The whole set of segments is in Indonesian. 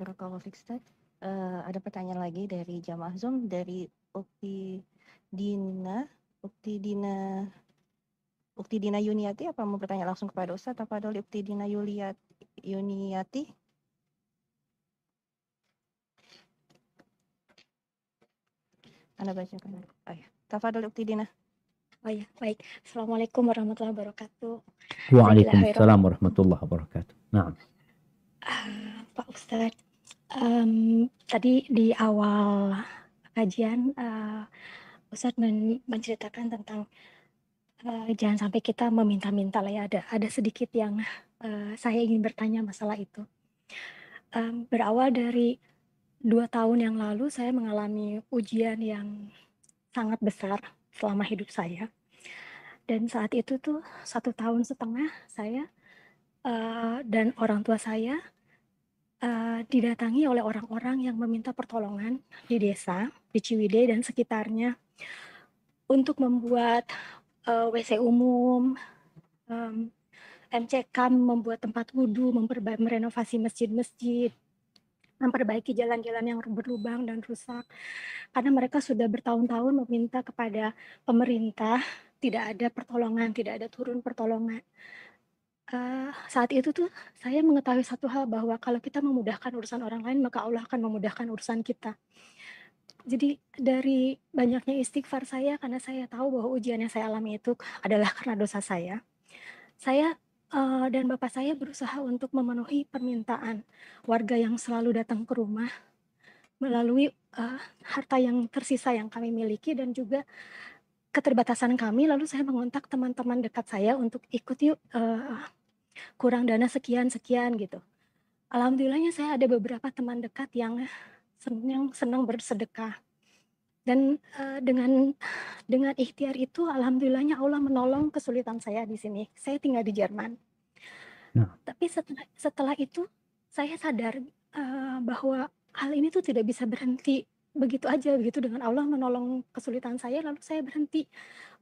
Barakallahu Fikstad. Uh, eh, ada pertanyaan lagi dari Jamaah Zoom dari Ukti Dina, Ukti Dina, Ukti Dina Yuniati apa mau bertanya langsung kepada Ustadz atau dari Ukti Dina Yuliat, Yuniati? Anda bacakan. Oh ya. Tafadol Ukti Dina. Oh ya, baik. Assalamualaikum warahmatullahi wabarakatuh. Waalaikumsalam warahmatullahi wabarakatuh. Nah. Uh, Pak Ustadz, Um, tadi di awal kajian uh, Ustadz men menceritakan tentang uh, jangan sampai kita meminta-minta lah ya ada ada sedikit yang uh, saya ingin bertanya masalah itu um, berawal dari dua tahun yang lalu saya mengalami ujian yang sangat besar selama hidup saya dan saat itu tuh satu tahun setengah saya uh, dan orang tua saya Eh, didatangi oleh orang-orang yang meminta pertolongan di desa, di Ciwidey dan sekitarnya untuk membuat, uh, eh, WC umum, um, MCK membuat tempat wudhu, merenovasi masjid-masjid, memperbaiki jalan-jalan yang berlubang dan rusak. Karena mereka sudah bertahun-tahun meminta kepada pemerintah, tidak ada pertolongan, tidak ada turun pertolongan. Eh, saat itu tuh saya mengetahui satu hal bahwa kalau kita memudahkan urusan orang lain, maka Allah akan memudahkan urusan kita. Jadi dari banyaknya istighfar saya karena saya tahu bahwa ujian yang saya alami itu adalah karena dosa saya. Saya, uh, dan bapak saya berusaha untuk memenuhi permintaan warga yang selalu datang ke rumah melalui, uh, harta yang tersisa yang kami miliki dan juga keterbatasan kami, lalu saya mengontak teman-teman dekat saya untuk ikut yuk, uh, kurang dana sekian-sekian gitu. Alhamdulillahnya saya ada beberapa teman dekat yang senang senang bersedekah. Dan uh, dengan dengan ikhtiar itu alhamdulillahnya Allah menolong kesulitan saya di sini. Saya tinggal di Jerman. Nah. Tapi setelah setelah itu saya sadar uh, bahwa hal ini tuh tidak bisa berhenti begitu aja begitu dengan Allah menolong kesulitan saya lalu saya berhenti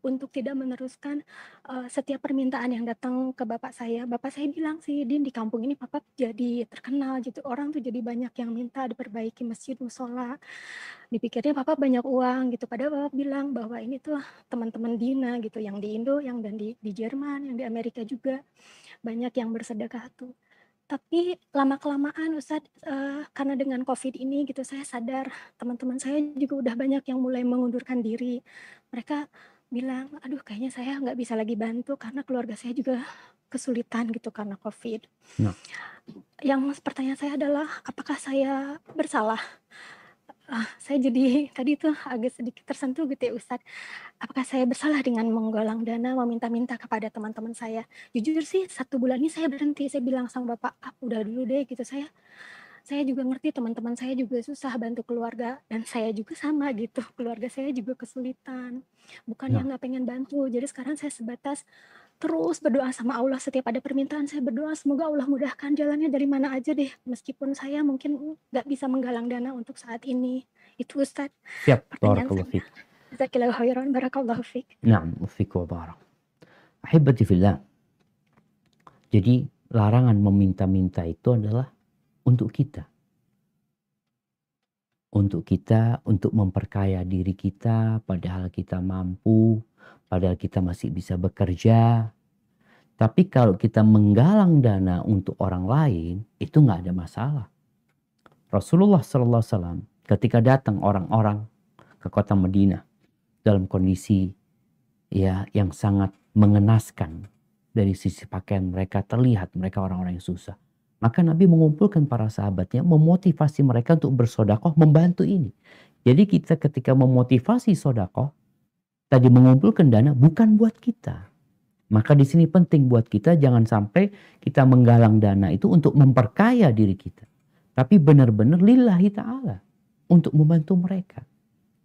untuk tidak meneruskan uh, setiap permintaan yang datang ke bapak saya bapak saya bilang sih din di kampung ini papa jadi terkenal gitu orang tuh jadi banyak yang minta diperbaiki masjid musola dipikirnya papa banyak uang gitu padahal bapak bilang bahwa ini tuh teman-teman Dina gitu yang di Indo yang dan di di Jerman yang di Amerika juga banyak yang bersedekah tuh tapi lama-kelamaan Ustadz, uh, karena dengan COVID ini gitu, saya sadar teman-teman saya juga udah banyak yang mulai mengundurkan diri. Mereka bilang, aduh kayaknya saya nggak bisa lagi bantu karena keluarga saya juga kesulitan gitu karena COVID. Nah. Yang pertanyaan saya adalah, apakah saya bersalah? ah, saya jadi tadi itu agak sedikit tersentuh gitu ya Ustadz. Apakah saya bersalah dengan menggalang dana, meminta-minta kepada teman-teman saya? Jujur sih, satu bulan ini saya berhenti. Saya bilang sama Bapak, ah, udah dulu deh gitu. Saya saya juga ngerti teman-teman saya juga susah bantu keluarga dan saya juga sama gitu keluarga saya juga kesulitan bukan ya. yang nggak pengen bantu jadi sekarang saya sebatas terus berdoa sama Allah setiap ada permintaan saya berdoa semoga Allah mudahkan jalannya dari mana aja deh meskipun saya mungkin nggak bisa menggalang dana untuk saat ini itu Ustaz Siap, barakallahu fiik khairan barakallahu fiik Naam fiik wa barak Ahibati fillah Jadi larangan meminta-minta itu adalah untuk kita untuk kita untuk memperkaya diri kita padahal kita mampu padahal kita masih bisa bekerja. Tapi kalau kita menggalang dana untuk orang lain, itu nggak ada masalah. Rasulullah Sallallahu Alaihi Wasallam ketika datang orang-orang ke kota Madinah dalam kondisi ya yang sangat mengenaskan dari sisi pakaian mereka terlihat mereka orang-orang yang susah. Maka Nabi mengumpulkan para sahabatnya, memotivasi mereka untuk bersodakoh, membantu ini. Jadi kita ketika memotivasi sodakoh, tadi mengumpulkan dana bukan buat kita. Maka di sini penting buat kita jangan sampai kita menggalang dana itu untuk memperkaya diri kita. Tapi benar-benar lillahi ta'ala untuk membantu mereka.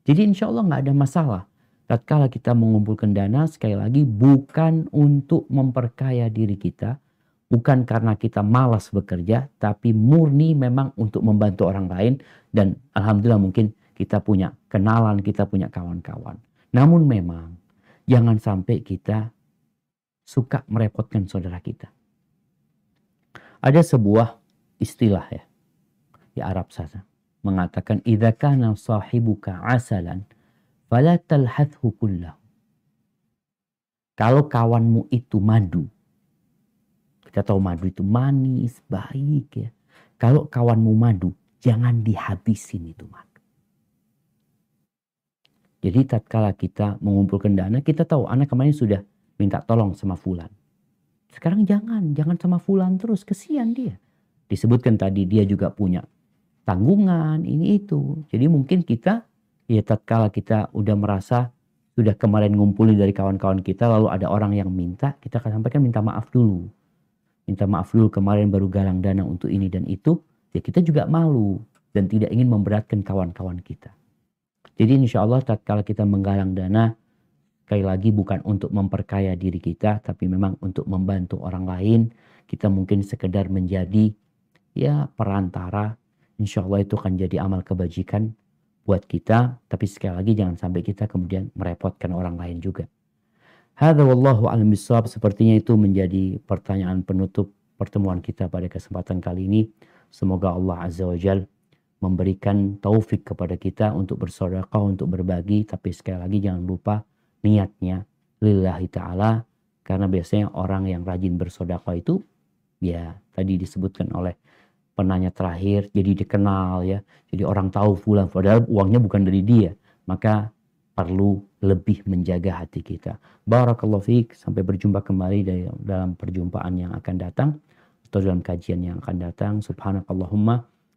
Jadi insya Allah nggak ada masalah. Tatkala kita mengumpulkan dana sekali lagi bukan untuk memperkaya diri kita. Bukan karena kita malas bekerja tapi murni memang untuk membantu orang lain. Dan Alhamdulillah mungkin kita punya kenalan, kita punya kawan-kawan. Namun memang jangan sampai kita suka merepotkan saudara kita. Ada sebuah istilah ya di Arab sana mengatakan idza kana sahibuka asalan fala talhathu kullahu. Kalau kawanmu itu madu, kita tahu madu itu manis, baik ya. Kalau kawanmu madu, jangan dihabisin itu madu. Jadi tatkala kita mengumpulkan dana, kita tahu anak kemarin sudah minta tolong sama Fulan. Sekarang jangan, jangan sama Fulan terus, kesian dia. Disebutkan tadi dia juga punya tanggungan, ini itu. Jadi mungkin kita, ya tatkala kita udah merasa sudah kemarin ngumpulin dari kawan-kawan kita, lalu ada orang yang minta, kita akan sampaikan minta maaf dulu. Minta maaf dulu kemarin baru galang dana untuk ini dan itu, ya kita juga malu dan tidak ingin memberatkan kawan-kawan kita. Jadi insya Allah tatkala kita menggalang dana, sekali lagi bukan untuk memperkaya diri kita, tapi memang untuk membantu orang lain. Kita mungkin sekedar menjadi ya perantara. Insya Allah itu akan jadi amal kebajikan buat kita. Tapi sekali lagi jangan sampai kita kemudian merepotkan orang lain juga. Hadha wallahu alam bisawab. Sepertinya itu menjadi pertanyaan penutup pertemuan kita pada kesempatan kali ini. Semoga Allah Azza wa Jalla memberikan taufik kepada kita untuk bersodakah untuk berbagi. Tapi sekali lagi jangan lupa niatnya lillahi ta'ala. Karena biasanya orang yang rajin bersodakah itu ya tadi disebutkan oleh penanya terakhir jadi dikenal ya. Jadi orang tahu fulan padahal uangnya bukan dari dia. Maka perlu lebih menjaga hati kita. Barakallahu fiik sampai berjumpa kembali dalam perjumpaan yang akan datang atau dalam kajian yang akan datang. Subhanakallahumma